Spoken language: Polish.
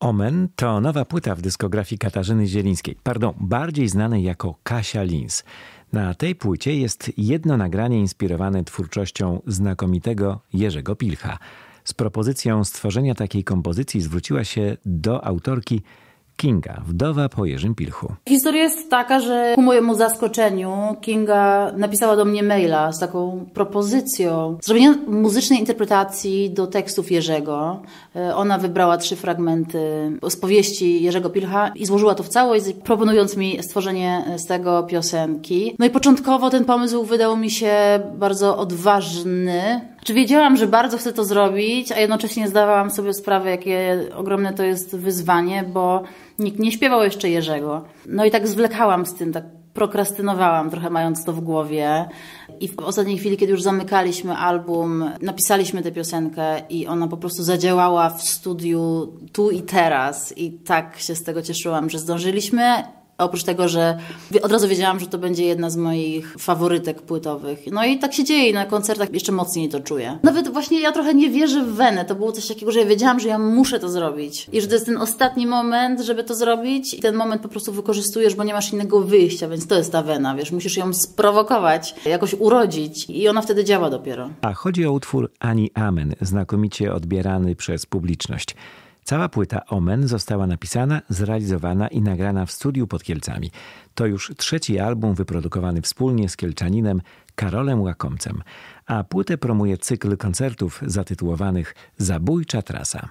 Omen to nowa płyta w dyskografii Katarzyny Zielińskiej, pardon, bardziej znanej jako Kasia Lins. Na tej płycie jest jedno nagranie inspirowane twórczością znakomitego Jerzego Pilcha. Z propozycją stworzenia takiej kompozycji zwróciła się do autorki Kinga, wdowa po Jerzym Pilchu. Historia jest taka, że ku mojemu zaskoczeniu Kinga napisała do mnie maila z taką propozycją zrobienia muzycznej interpretacji do tekstów Jerzego. E, ona wybrała trzy fragmenty z powieści Jerzego Pilcha i złożyła to w całość, proponując mi stworzenie z tego piosenki. No i początkowo ten pomysł wydał mi się bardzo odważny, czy wiedziałam, że bardzo chcę to zrobić, a jednocześnie zdawałam sobie sprawę, jakie ogromne to jest wyzwanie, bo nikt nie śpiewał jeszcze Jerzego. No i tak zwlekałam z tym, tak prokrastynowałam trochę mając to w głowie i w ostatniej chwili, kiedy już zamykaliśmy album, napisaliśmy tę piosenkę i ona po prostu zadziałała w studiu tu i teraz i tak się z tego cieszyłam, że zdążyliśmy oprócz tego, że od razu wiedziałam, że to będzie jedna z moich faworytek płytowych. No i tak się dzieje i na koncertach jeszcze mocniej to czuję. Nawet właśnie ja trochę nie wierzę w Wenę. To było coś takiego, że ja wiedziałam, że ja muszę to zrobić. I że to jest ten ostatni moment, żeby to zrobić. I ten moment po prostu wykorzystujesz, bo nie masz innego wyjścia, więc to jest ta Wena, wiesz. Musisz ją sprowokować, jakoś urodzić i ona wtedy działa dopiero. A chodzi o utwór Ani Amen, znakomicie odbierany przez publiczność. Cała płyta Omen została napisana, zrealizowana i nagrana w studiu pod Kielcami. To już trzeci album wyprodukowany wspólnie z Kielczaninem Karolem Łakomcem, a płytę promuje cykl koncertów zatytułowanych Zabójcza Trasa.